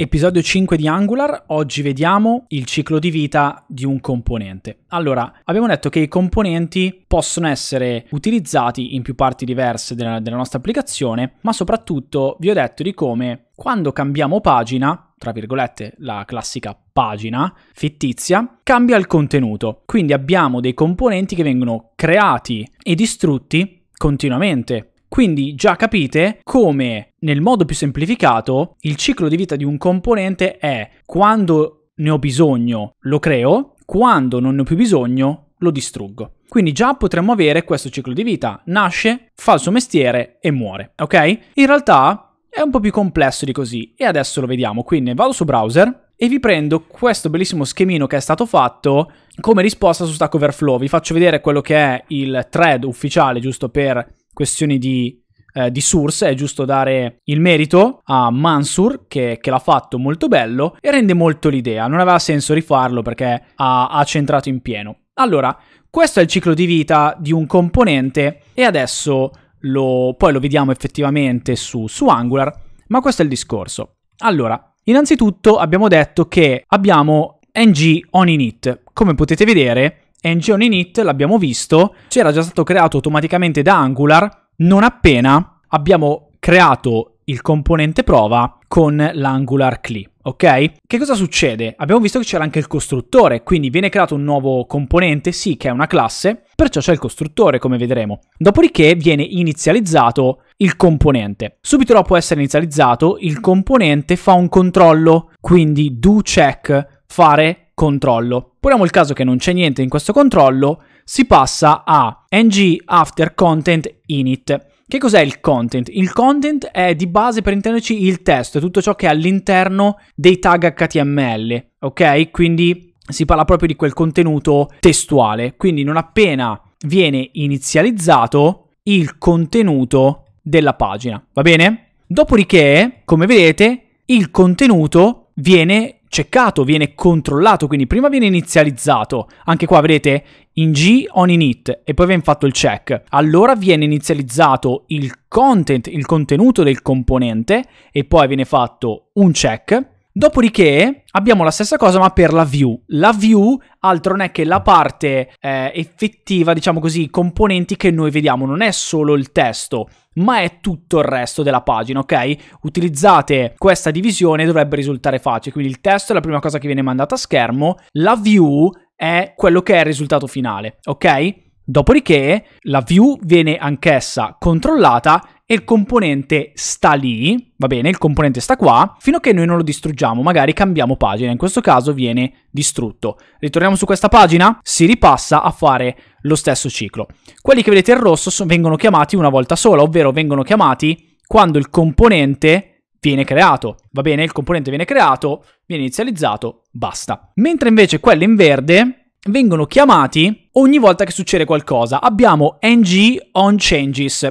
Episodio 5 di Angular, oggi vediamo il ciclo di vita di un componente. Allora, abbiamo detto che i componenti possono essere utilizzati in più parti diverse della, della nostra applicazione, ma soprattutto vi ho detto di come quando cambiamo pagina, tra virgolette la classica pagina fittizia, cambia il contenuto. Quindi abbiamo dei componenti che vengono creati e distrutti continuamente quindi già capite come nel modo più semplificato il ciclo di vita di un componente è quando ne ho bisogno lo creo, quando non ne ho più bisogno lo distruggo. Quindi già potremmo avere questo ciclo di vita, nasce, fa il suo mestiere e muore, ok? In realtà è un po' più complesso di così e adesso lo vediamo, quindi vado su browser e vi prendo questo bellissimo schemino che è stato fatto come risposta su Stack Overflow. Vi faccio vedere quello che è il thread ufficiale, giusto per questioni di, eh, di source, è giusto dare il merito a Mansur che, che l'ha fatto molto bello e rende molto l'idea, non aveva senso rifarlo perché ha, ha centrato in pieno. Allora, questo è il ciclo di vita di un componente e adesso lo, poi lo vediamo effettivamente su, su Angular, ma questo è il discorso. Allora, innanzitutto abbiamo detto che abbiamo ng on init. Come potete vedere, Engine init, l'abbiamo visto, c'era già stato creato automaticamente da Angular non appena abbiamo creato il componente prova con l'Angular CLI, ok? Che cosa succede? Abbiamo visto che c'era anche il costruttore, quindi viene creato un nuovo componente, sì, che è una classe, perciò c'è il costruttore, come vedremo. Dopodiché viene inizializzato il componente. Subito dopo essere inizializzato, il componente fa un controllo, quindi do check, fare controllo. Poniamo il caso che non c'è niente in questo controllo, si passa a ng after content init. Che cos'è il content? Il content è di base per intenderci il testo, tutto ciò che è all'interno dei tag HTML, ok? Quindi si parla proprio di quel contenuto testuale. Quindi non appena viene inizializzato il contenuto della pagina, va bene? Dopodiché, come vedete, il contenuto viene checkato, viene controllato, quindi prima viene inizializzato, anche qua vedete in G on init e poi viene fatto il check. Allora viene inizializzato il content, il contenuto del componente e poi viene fatto un check Dopodiché abbiamo la stessa cosa ma per la view. La view altro non è che la parte eh, effettiva, diciamo così, componenti che noi vediamo, non è solo il testo, ma è tutto il resto della pagina, ok? Utilizzate questa divisione dovrebbe risultare facile, quindi il testo è la prima cosa che viene mandata a schermo, la view è quello che è il risultato finale, ok? Dopodiché la view viene anch'essa controllata e il componente sta lì, va bene, il componente sta qua, fino a che noi non lo distruggiamo, magari cambiamo pagina, in questo caso viene distrutto. Ritorniamo su questa pagina, si ripassa a fare lo stesso ciclo. Quelli che vedete in rosso sono, vengono chiamati una volta sola, ovvero vengono chiamati quando il componente viene creato, va bene? Il componente viene creato, viene inizializzato, basta. Mentre invece quelli in verde vengono chiamati ogni volta che succede qualcosa. Abbiamo ng on changes,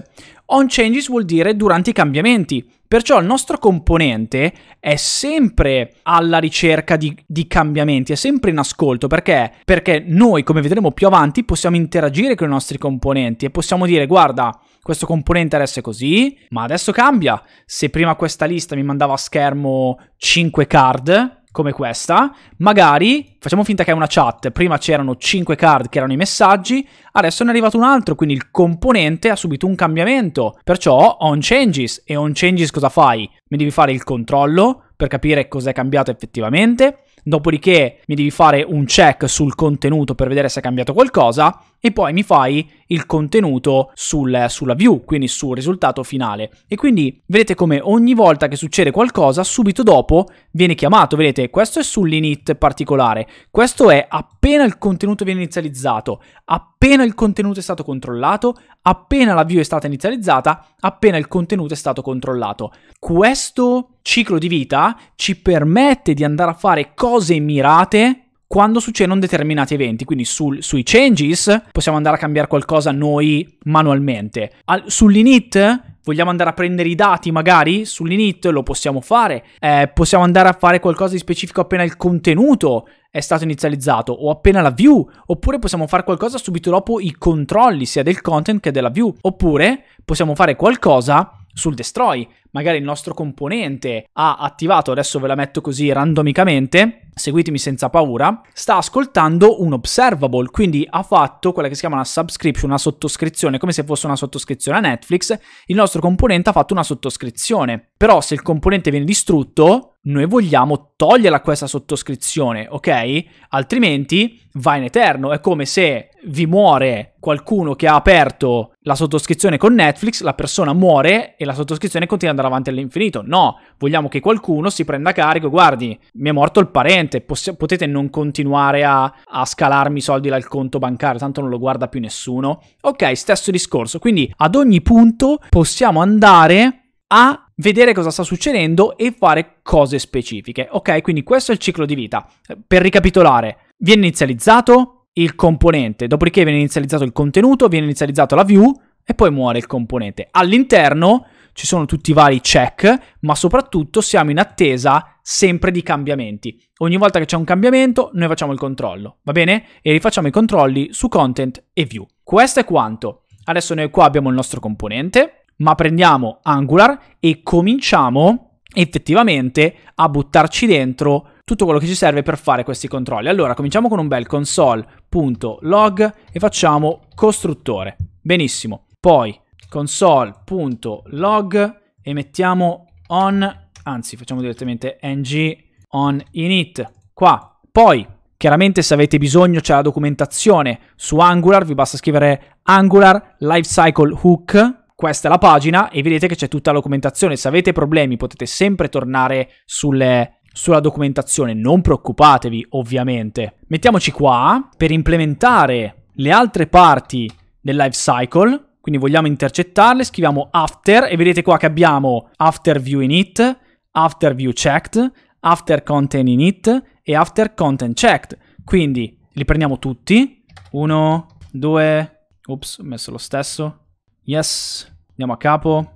On changes vuol dire durante i cambiamenti. Perciò il nostro componente è sempre alla ricerca di, di cambiamenti, è sempre in ascolto. Perché? Perché noi, come vedremo più avanti, possiamo interagire con i nostri componenti e possiamo dire, guarda, questo componente adesso è così, ma adesso cambia. Se prima questa lista mi mandava a schermo 5 card, come questa, magari facciamo finta che è una chat, prima c'erano 5 card che erano i messaggi, adesso ne è arrivato un altro, quindi il componente ha subito un cambiamento, perciò on changes e on changes cosa fai? Mi devi fare il controllo per capire cos'è cambiato effettivamente, dopodiché mi devi fare un check sul contenuto per vedere se è cambiato qualcosa e poi mi fai il contenuto sul, sulla view, quindi sul risultato finale. E quindi vedete come ogni volta che succede qualcosa, subito dopo viene chiamato. Vedete, questo è sull'init particolare, questo è appena il contenuto viene inizializzato, appena il contenuto è stato controllato, appena la view è stata inizializzata, appena il contenuto è stato controllato. Questo ciclo di vita ci permette di andare a fare cose mirate quando succedono determinati eventi, quindi sul, sui changes possiamo andare a cambiare qualcosa noi manualmente, Al, sull'init vogliamo andare a prendere i dati magari sull'init lo possiamo fare, eh, possiamo andare a fare qualcosa di specifico appena il contenuto è stato inizializzato o appena la view, oppure possiamo fare qualcosa subito dopo i controlli sia del content che della view, oppure possiamo fare qualcosa sul destroy. Magari il nostro componente ha attivato, adesso ve la metto così randomicamente, seguitemi senza paura, sta ascoltando un observable, quindi ha fatto quella che si chiama una subscription, una sottoscrizione, come se fosse una sottoscrizione a Netflix, il nostro componente ha fatto una sottoscrizione. Però se il componente viene distrutto, noi vogliamo toglierla questa sottoscrizione, ok? Altrimenti va in eterno. È come se vi muore qualcuno che ha aperto la sottoscrizione con Netflix, la persona muore e la sottoscrizione continua ad andare avanti all'infinito. No, vogliamo che qualcuno si prenda carico, guardi, mi è morto il parente, potete non continuare a, a scalarmi i soldi dal conto bancario, tanto non lo guarda più nessuno. Ok, stesso discorso. Quindi ad ogni punto possiamo andare a vedere cosa sta succedendo e fare cose specifiche. Ok, quindi questo è il ciclo di vita. Per ricapitolare, viene inizializzato il componente, dopodiché viene inizializzato il contenuto, viene inizializzato la view e poi muore il componente. All'interno ci sono tutti i vari check, ma soprattutto siamo in attesa sempre di cambiamenti. Ogni volta che c'è un cambiamento, noi facciamo il controllo, va bene? E rifacciamo i controlli su content e view. Questo è quanto. Adesso noi qua abbiamo il nostro componente, ma prendiamo Angular e cominciamo effettivamente a buttarci dentro tutto quello che ci serve per fare questi controlli. Allora, cominciamo con un bel console.log e facciamo costruttore. Benissimo. Poi console.log e mettiamo on, anzi facciamo direttamente ng on init qua. Poi, chiaramente se avete bisogno c'è la documentazione su Angular, vi basta scrivere Angular lifecycle hook questa è la pagina e vedete che c'è tutta la documentazione. Se avete problemi potete sempre tornare sulle, sulla documentazione, non preoccupatevi ovviamente. Mettiamoci qua per implementare le altre parti del life cycle, quindi vogliamo intercettarle, scriviamo after e vedete qua che abbiamo after view init, after view checked, after content init e after content checked. Quindi li prendiamo tutti, uno, due, ups ho messo lo stesso, Yes, andiamo a capo.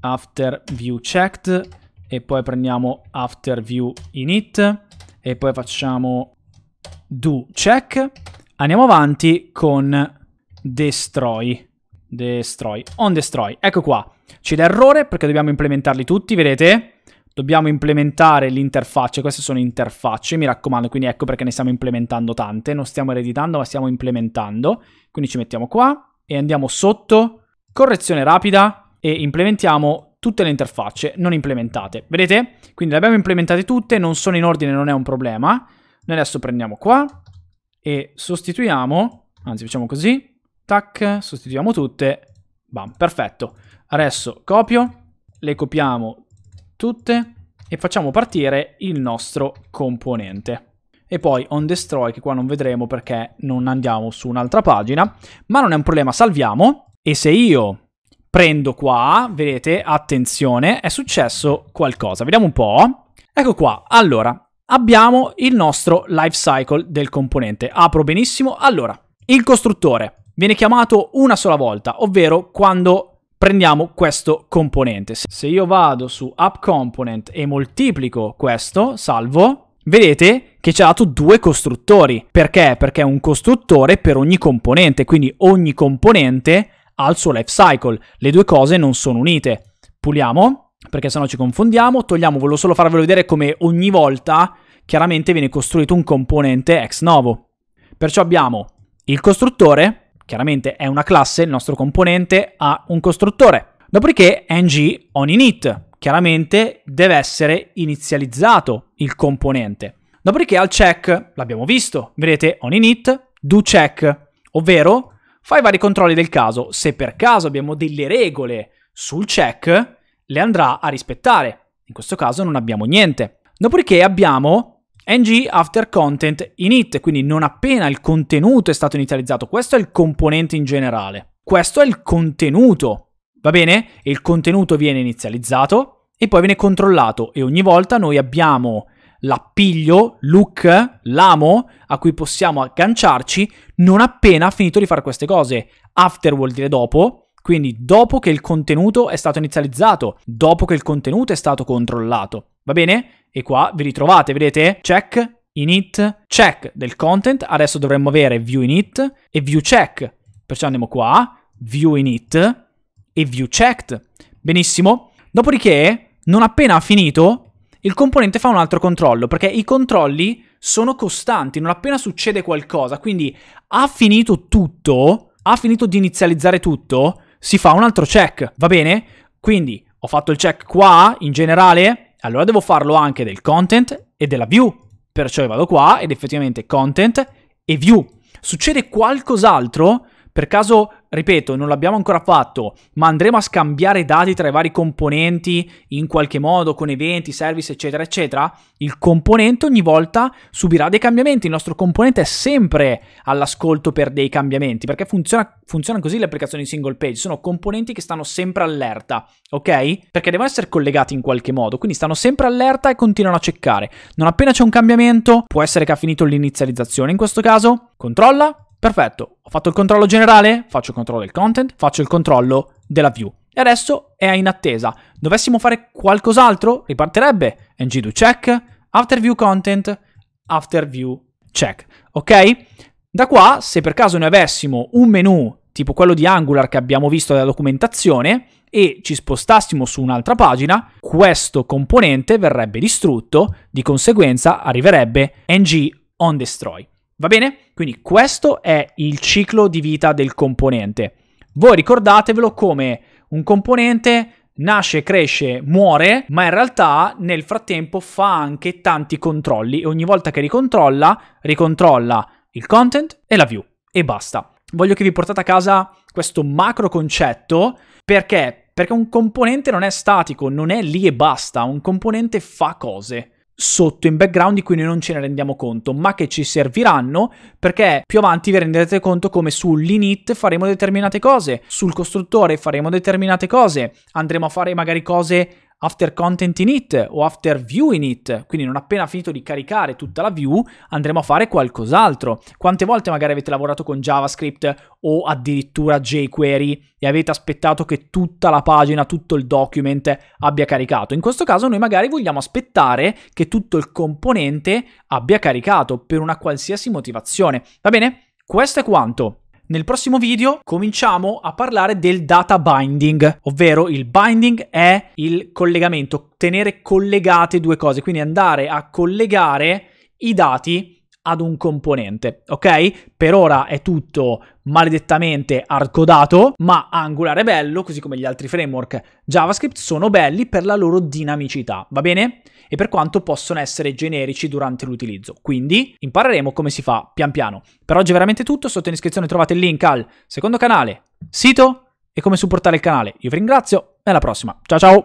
After view checked e poi prendiamo after view init e poi facciamo do check. Andiamo avanti con destroy. Destroy, on destroy. Ecco qua. Ci dà errore perché dobbiamo implementarli tutti, vedete? dobbiamo implementare l'interfaccia, queste sono interfacce, mi raccomando, quindi ecco perché ne stiamo implementando tante, non stiamo ereditando ma stiamo implementando, quindi ci mettiamo qua e andiamo sotto correzione rapida e implementiamo tutte le interfacce non implementate. Vedete? Quindi le abbiamo implementate tutte, non sono in ordine, non è un problema. Noi adesso prendiamo qua e sostituiamo, anzi facciamo così, tac, sostituiamo tutte, bam, perfetto. Adesso copio, le copiamo tutte e facciamo partire il nostro componente. E poi on destroy, che qua non vedremo perché non andiamo su un'altra pagina, ma non è un problema, salviamo e se io prendo qua, vedete, attenzione, è successo qualcosa. Vediamo un po'. Ecco qua. Allora, abbiamo il nostro life cycle del componente. Apro benissimo. Allora, il costruttore viene chiamato una sola volta, ovvero quando prendiamo questo componente. Se io vado su app component e moltiplico questo, salvo, vedete che ci ha dato due costruttori. Perché? Perché è un costruttore per ogni componente, quindi ogni componente al suo life cycle. Le due cose non sono unite. Puliamo, perché sennò ci confondiamo, togliamo, volevo solo farvelo vedere come ogni volta chiaramente viene costruito un componente ex novo. Perciò abbiamo il costruttore, chiaramente è una classe, il nostro componente ha un costruttore. Dopodiché ng on init, chiaramente deve essere inizializzato il componente. Dopodiché al check, l'abbiamo visto, vedete on init, do check, ovvero Fai vari controlli del caso. Se per caso abbiamo delle regole sul check, le andrà a rispettare. In questo caso non abbiamo niente. Dopodiché abbiamo ng after content init, quindi non appena il contenuto è stato inizializzato. Questo è il componente in generale. Questo è il contenuto. Va bene? Il contenuto viene inizializzato e poi viene controllato e ogni volta noi abbiamo l'appiglio, look, l'amo a cui possiamo agganciarci non appena finito di fare queste cose. After vuol dire dopo, quindi dopo che il contenuto è stato inizializzato, dopo che il contenuto è stato controllato. Va bene? E qua vi ritrovate, vedete? Check, init, check del content. Adesso dovremmo avere view init e view check. Perciò andiamo qua, view init e view checked. Benissimo. Dopodiché, non appena ha finito, il componente fa un altro controllo, perché i controlli sono costanti, non appena succede qualcosa, quindi ha finito tutto, ha finito di inizializzare tutto, si fa un altro check, va bene? Quindi ho fatto il check qua, in generale, allora devo farlo anche del content e della view, perciò vado qua ed effettivamente content e view. Succede qualcos'altro, per caso ripeto, non l'abbiamo ancora fatto, ma andremo a scambiare dati tra i vari componenti in qualche modo con eventi, service, eccetera, eccetera, il componente ogni volta subirà dei cambiamenti. Il nostro componente è sempre all'ascolto per dei cambiamenti, perché funziona, funzionano così le applicazioni single page. Sono componenti che stanno sempre allerta, ok? Perché devono essere collegati in qualche modo, quindi stanno sempre allerta e continuano a cercare. Non appena c'è un cambiamento, può essere che ha finito l'inizializzazione in questo caso, controlla Perfetto, ho fatto il controllo generale, faccio il controllo del content, faccio il controllo della view. E adesso è in attesa. Dovessimo fare qualcos'altro, ripartirebbe ng do check, after view content, after view check. Ok? Da qua, se per caso noi avessimo un menu tipo quello di Angular che abbiamo visto nella documentazione e ci spostassimo su un'altra pagina, questo componente verrebbe distrutto, di conseguenza arriverebbe ng on destroy. Va bene? Quindi questo è il ciclo di vita del componente. Voi ricordatevelo come un componente nasce, cresce, muore, ma in realtà nel frattempo fa anche tanti controlli e ogni volta che ricontrolla, ricontrolla il content e la view e basta. Voglio che vi portate a casa questo macro concetto perché perché un componente non è statico, non è lì e basta, un componente fa cose sotto in background di cui noi non ce ne rendiamo conto, ma che ci serviranno perché più avanti vi renderete conto come sull'init faremo determinate cose, sul costruttore faremo determinate cose, andremo a fare magari cose after content Init o after view Init, quindi non appena finito di caricare tutta la view andremo a fare qualcos'altro. Quante volte magari avete lavorato con JavaScript o addirittura jQuery e avete aspettato che tutta la pagina, tutto il document abbia caricato? In questo caso noi magari vogliamo aspettare che tutto il componente abbia caricato per una qualsiasi motivazione. Va bene? Questo è quanto. Nel prossimo video cominciamo a parlare del data binding, ovvero il binding è il collegamento, tenere collegate due cose, quindi andare a collegare i dati ad un componente, ok? Per ora è tutto maledettamente arcodato, ma Angular è bello, così come gli altri framework JavaScript sono belli per la loro dinamicità, va bene? e per quanto possono essere generici durante l'utilizzo. Quindi impareremo come si fa pian piano. Per oggi è veramente tutto, sotto in descrizione trovate il link al secondo canale, sito e come supportare il canale. Io vi ringrazio e alla prossima. Ciao ciao!